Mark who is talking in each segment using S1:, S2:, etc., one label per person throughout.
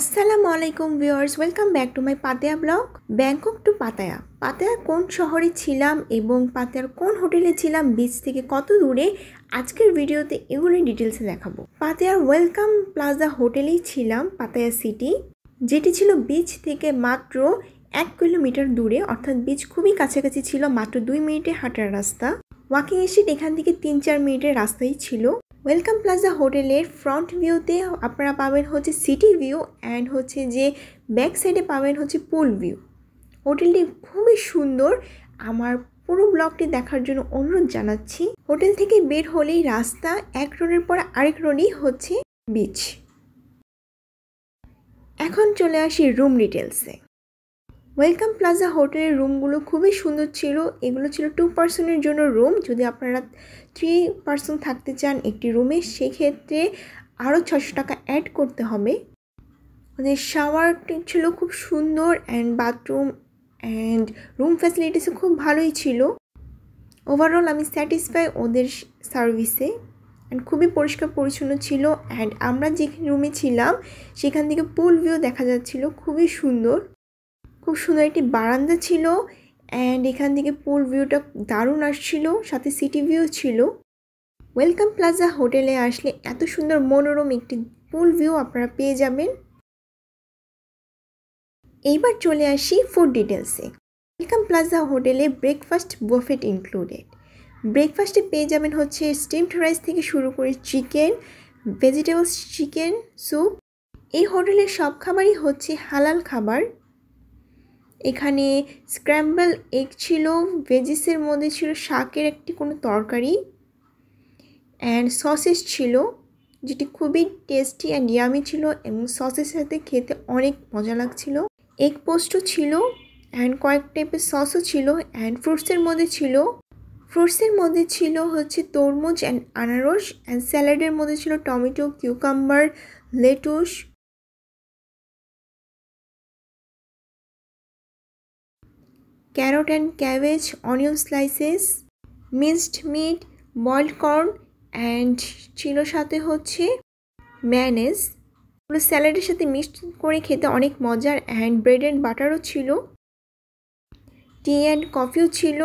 S1: আসসালামু আলাইকুম viewers welcome back to my Pattaya blog Bangkok to Pattaya Pattaya কোন শহরে ছিলাম এবং পাতায়ার কোন হোটেলে ছিলাম বিচ থেকে কত দূরে আজকের ভিডিওতে এগুলো ডিটেলসে দেখাবো পাতায়ার ওয়েলকাম প্লাজা হোটেলেই ছিলাম পাতায়া সিটি যেটি ছিল বিচ থেকে মাত্র এক কিলোমিটার দূরে অর্থাৎ বিচ খুবই কাছাকাছি ছিল মাত্র দুই মিনিটে হাঁটার রাস্তা ওয়াকিং স্ট্রিট এখান থেকে তিন চার মিনিটের রাস্তাই ছিল ওয়েলকাম প্লাজা হোটেলের ফ্রন্ট ভিউতে আপনারা পাবেন হচ্ছে সিটি ভিউ অ্যান্ড হচ্ছে যে ব্যাক সাইডে পাবেন হচ্ছে পুল ভিউ হোটেলটি খুবই সুন্দর আমার পুরো ব্লগটি দেখার জন্য অনুরোধ জানাচ্ছি হোটেল থেকে বের হলেই রাস্তা এক রোডের পর আরেক রোডই হচ্ছে বিচ এখন চলে আসি রুম ডিটেলসে ওয়েলকাম প্লাজা হোটেলের রুমগুলো খুবই সুন্দর ছিল এগুলো ছিল টু পার্সনের জন্য রুম যদি আপনারা থ্রি পার্সন থাকতে চান একটি রুমে সেক্ষেত্রে আরও ছশো টাকা অ্যাড করতে হবে ওদের শাওয়ারটি ছিল খুব সুন্দর অ্যান্ড বাথরুম অ্যান্ড রুম ফ্যাসিলিটিসও খুব ভালোই ছিল ওভারঅল আমি স্যাটিসফাই ওদের সার্ভিসে অ্যান্ড খুবই পরিষ্কার পরিচ্ছন্ন ছিল অ্যান্ড আমরা যে রুমে ছিলাম সেখান থেকে পুল ভিউ দেখা যাচ্ছিল খুবই সুন্দর খুব সুন্দর একটি বারান্দা ছিল অ্যান্ড এখান থেকে পুল ভিউটা দারুণ আসছিল সাথে সিটি ভিউ ছিল ওয়েলকাম প্লাজা হোটেলে আসলে এত সুন্দর মনোরম একটি পুল ভিউ আপনারা পেয়ে যাবেন এইবার চলে আসি ফুড ডিটেলসে ওয়েলকাম প্লাজা হোটেলে ব্রেকফাস্ট বোফেট ইনক্লুডেড ব্রেকফাস্টে পেয়ে যাবেন হচ্ছে স্টিমড রাইস থেকে শুরু করে চিকেন ভেজিটেবলস চিকেন স্যুপ এই হোটেলের সব খাবারই হচ্ছে হালাল খাবার এখানে স্ক্র্যাম্বল এগ ছিল ভেজিসের মধ্যে ছিল শাকের একটি কোনো তরকারি অ্যান্ড সসেস ছিল যেটি খুবই টেস্টি অ্যান্ড ইয়ামি ছিল এবং সসের সাথে খেতে অনেক মজা লাগছিল এগ পোস্টও ছিল অ্যান্ড কয়েক টাইপের সসও ছিল অ্যান্ড ফ্রুটসের মধ্যে ছিল ফ্রুটসের মধ্যে ছিল হচ্ছে তরমুজ অ্যান্ড আনারস অ্যান্ড স্যালাডের মধ্যে ছিল tomato cucumber lettuce carrot and cabbage onion slices mixed meat boiled corn and ছিল সাথে হচ্ছে ম্যানেজ পুরো স্যালাডের সাথে মিক্সড করে খেতে অনেক মজার অ্যান্ড ব্রেড অ্যান্ড বাটারও ছিল টি অ্যান্ড কফিও ছিল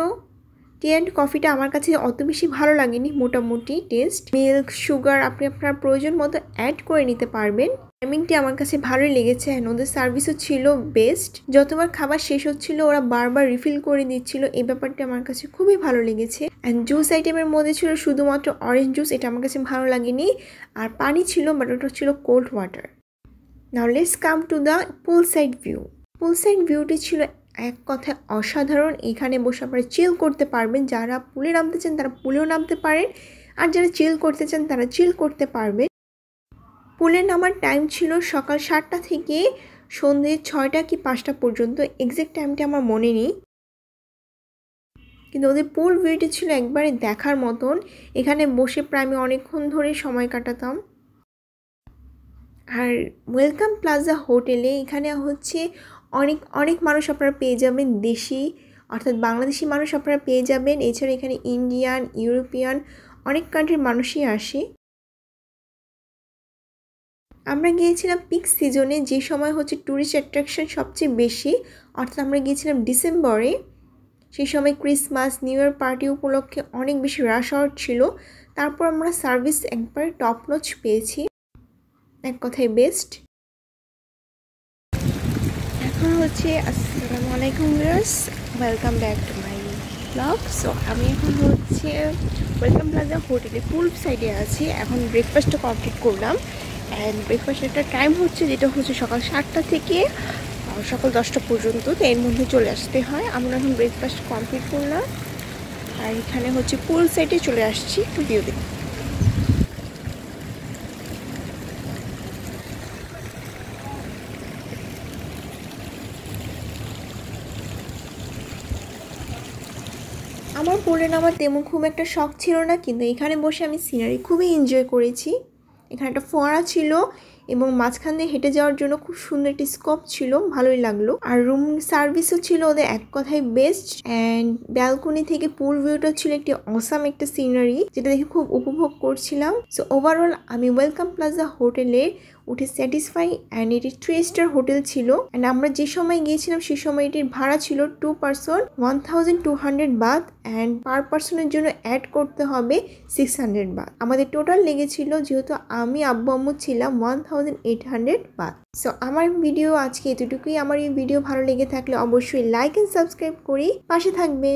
S1: টি অ্যান্ড কফিটা আমার কাছে অত বেশি ভালো লাগেনি মোটামুটি টেস্ট মিল্ক সুগার আপনি আপনার প্রয়োজন মতো অ্যাড করে নিতে পারবেন টাইমিংটি আমার কাছে ভালোই লেগেছে অ্যান্ড ওদের সার্ভিসও ছিল বেস্ট যতবার খাবার শেষ হচ্ছিল ওরা বারবার রিফিল করে দিচ্ছিল এই ব্যাপারটি আমার কাছে খুবই ভালো লেগেছে অ্যান্ড জুস আইটেমের মধ্যে ছিল শুধুমাত্র অরেঞ্জ জুস এটা আমার কাছে ভালো লাগেনি আর পানি ছিল বাট ওটা ছিল cold water now let's come to the pool side view pool side ভিউটি ছিল এক কথায় অসাধারণ এখানে বসে আপনারা চিল করতে পারবেন যারা পুলে নামতে চান তারা পুলেও নামতে পারেন আর যারা চিল করতে চান তারা চিল করতে পারবেন পুলে নামার টাইম ছিল সকাল সাতটা থেকে সন্ধ্যে ছয়টা কি পাঁচটা পর্যন্ত এক্সাক্ট টাইমটা আমার মনে নেই কিন্তু ওদের পুল ভিউটি ছিল একবারে দেখার মতন এখানে বসে প্রায় আমি অনেকক্ষণ ধরে সময় কাটাতাম আর ওয়েলকাম প্লাজা হোটেলে এখানে হচ্ছে অনেক অনেক মানুষ আপনারা পেয়ে যাবেন দেশি অর্থাৎ বাংলাদেশি মানুষ আপনারা পেয়ে যাবেন এছাড়া এখানে ইন্ডিয়ান ইউরোপিয়ান অনেক কান্ট্রির মানুষই আসে আমরা গিয়েছিলাম পিক সিজনে যে সময় হচ্ছে ট্যুরিস্ট অ্যাট্রাকশন সবচেয়ে বেশি অর্থাৎ আমরা গিয়েছিলাম ডিসেম্বরে সেই সময় ক্রিসমাস নিউ ইয়ার পার্টি উপলক্ষে অনেক বেশি রাশ আউট ছিল তারপর আমরা সার্ভিস একবার টপ নচ পেয়েছি এক কথায় বেস্ট এখন হচ্ছে আসসালামু আলাইকুম viewers welcome back to my blog so আমি এখন হচ্ছে ওয়েলকাম প্লাজা হোটেলে পুল সাইডে আছি এখন ব্রেকফাস্টটা কমপ্লিট করলাম অ্যান্ড ব্রেকফাস্ট একটা টাইম হচ্ছে যেটা হচ্ছে সকাল সাতটা থেকে সকাল দশটা পর্যন্ত তো এর মধ্যে চলে আসতে হয় আমরা এখন ব্রেকফাস্ট কমপ্লিট করলাম আর এখানে হচ্ছে পুল সাইডে চলে আসছি একটু ভিউ দিন আমার পড়ে নামার তেমন খুব একটা শখ ছিল না কিন্তু এখানে বসে আমি সিনারি খুবই এনজয় করেছি এখানে একটা ফোয়ারা ছিল এবং মাঝখান দিয়ে হেঁটে যাওয়ার জন্য খুব সুন্দর একটি স্কোপ ছিল ভালোই লাগলো আর রুম সার্ভিসও ছিল ওদের এক কথায় বেস্ট অ্যান্ড ব্যালকনি থেকে পুল ভিউটা ছিল একটি অসাম একটা সিনারি যেটা দেখে খুব উপভোগ করছিলাম সো ওভারঅল আমি ওয়েলকাম প্লাজা হোটেলে উঠে স্যাটিসফাই অ্যান্ড এটি থ্রি স্টার হোটেল ছিল অ্যান্ড আমরা যে সময় গিয়েছিলাম সেই সময় এটির ভাড়া ছিল two person one thousand two hundred baht and per পার্সনের জন্য অ্যাড করতে হবে সিক্স হান্ড্রেড বাদ আমাদের টোটাল লেগেছিল যেহেতু আমি আব্বু আম্মু ছিলাম one thousand eight hundred baht so আমার ভিডিও আজকে এতটুকুই আমার এই ভিডিও ভালো লেগে থাকলে অবশ্যই লাইক অ্যান্ড সাবস্ক্রাইব করে পাশে থাকবে